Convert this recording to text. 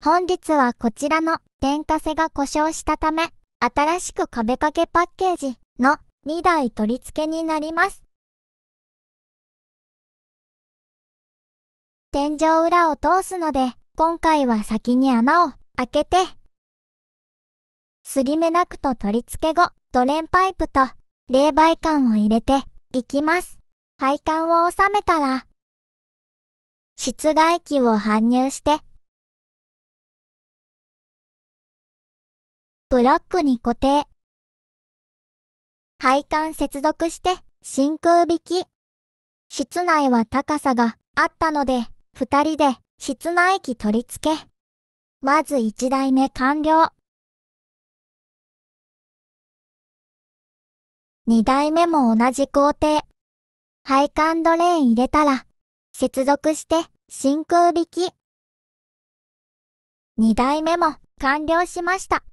本日はこちらの天かせが故障したため、新しく壁掛けパッケージの2台取り付けになります。天井裏を通すので、今回は先に穴を開けて、すり目なくと取り付け後、ドレンパイプと冷媒管を入れていきます。配管を収めたら、室外機を搬入してブロックに固定。配管接続して真空引き。室内は高さがあったので、二人で室内機取り付け。まず一台目完了。二台目も同じ工程。配管ドレーン入れたら、接続して真空引き。二台目も完了しました。